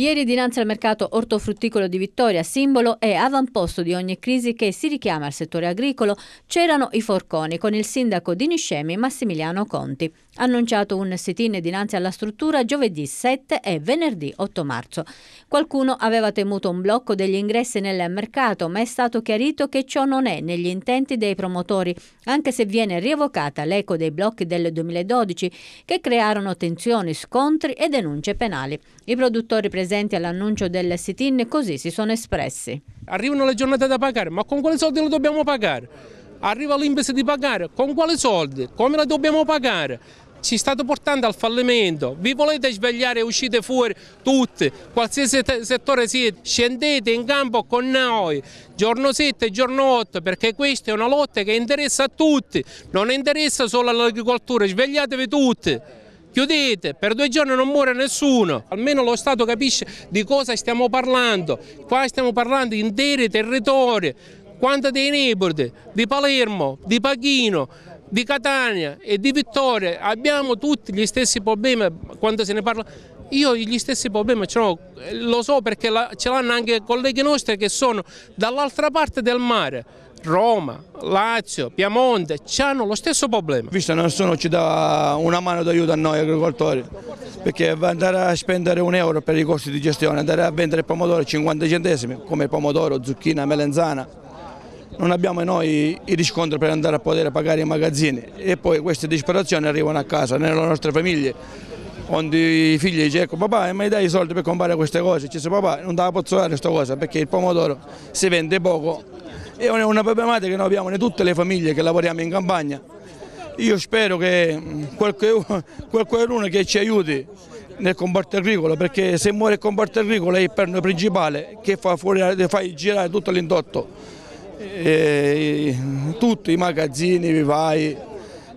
Ieri dinanzi al mercato ortofrutticolo di Vittoria, simbolo e avamposto di ogni crisi che si richiama al settore agricolo, c'erano i forconi con il sindaco di Niscemi Massimiliano Conti. Annunciato un sit-in dinanzi alla struttura giovedì 7 e venerdì 8 marzo. Qualcuno aveva temuto un blocco degli ingressi nel mercato, ma è stato chiarito che ciò non è negli intenti dei promotori, anche se viene rievocata l'eco dei blocchi del 2012 che crearono tensioni, scontri e denunce penali. I produttori presenti presenti all'annuncio del sit-in così si sono espressi. Arrivano le giornate da pagare, ma con quali soldi le dobbiamo pagare? Arriva l'impresa di pagare, con quali soldi? Come le dobbiamo pagare? ci state portando al fallimento, vi volete svegliare e uscite fuori tutti, qualsiasi settore siete, scendete in campo con noi, giorno 7 e giorno 8, perché questa è una lotta che interessa a tutti, non interessa solo all'agricoltura, svegliatevi tutti chiudete, per due giorni non muore nessuno, almeno lo Stato capisce di cosa stiamo parlando, qua stiamo parlando di interi territori, quanto dei Nebrodi, di Palermo, di Paghino, di Catania e di Vittoria, abbiamo tutti gli stessi problemi quando se ne parla. Io gli stessi problemi lo so perché ce l'hanno anche colleghi nostri che sono dall'altra parte del mare. Roma, Lazio, Piemonte hanno lo stesso problema. Visto che nessuno ci dà una mano d'aiuto a noi agricoltori, perché andare a spendere un euro per i costi di gestione, andare a vendere pomodoro 50 centesimi, come pomodoro, zucchina, melenzana, non abbiamo noi i riscontri per andare a poter pagare i magazzini e poi queste disperazioni arrivano a casa, nelle nostre famiglie onde i figli dice ecco papà eh, mi dai i soldi per comprare queste cose, ci dice papà non te la posso dare questa cosa perché il pomodoro si vende poco è una problematica che noi abbiamo in tutte le famiglie che lavoriamo in campagna. Io spero che mm, qualcuno, che ci aiuti nel comparto agricolo, perché se muore il comparto agricolo è il perno principale che fa, fuori, fa girare tutto l'indotto, tutti i magazzini, i vivai.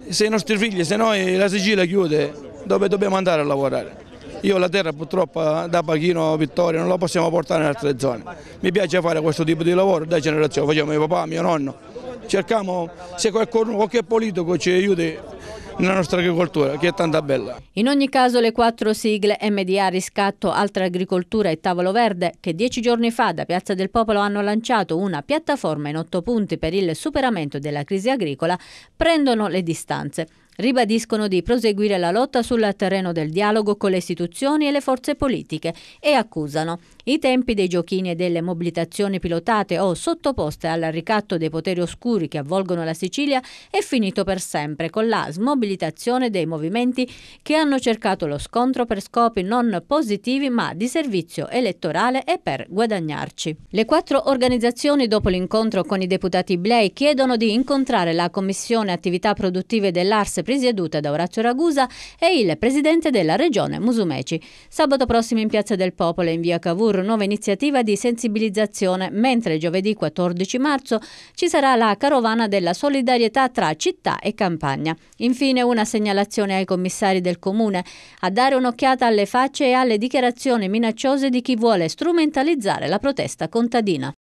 Se i nostri figli, se noi la Sicilia chiude, dove dobbiamo andare a lavorare. Io la terra purtroppo da Pachino a Vittoria non la possiamo portare in altre zone. Mi piace fare questo tipo di lavoro da generazione, facciamo mio papà, mio nonno. Cerchiamo se qualcuno, qualche politico ci aiuti nella nostra agricoltura, che è tanta bella. In ogni caso le quattro sigle MDA Riscatto, Altra Agricoltura e Tavolo Verde, che dieci giorni fa da Piazza del Popolo hanno lanciato una piattaforma in otto punti per il superamento della crisi agricola, prendono le distanze ribadiscono di proseguire la lotta sul terreno del dialogo con le istituzioni e le forze politiche e accusano i tempi dei giochini e delle mobilitazioni pilotate o sottoposte al ricatto dei poteri oscuri che avvolgono la Sicilia è finito per sempre con la smobilitazione dei movimenti che hanno cercato lo scontro per scopi non positivi ma di servizio elettorale e per guadagnarci. Le quattro organizzazioni dopo l'incontro con i deputati Blei chiedono di incontrare la Commissione Attività Produttive dell'Arse presieduta da Orazio Ragusa e il presidente della regione Musumeci. Sabato prossimo in Piazza del Popolo in via Cavour nuova iniziativa di sensibilizzazione, mentre giovedì 14 marzo ci sarà la carovana della solidarietà tra città e campagna. Infine una segnalazione ai commissari del comune a dare un'occhiata alle facce e alle dichiarazioni minacciose di chi vuole strumentalizzare la protesta contadina.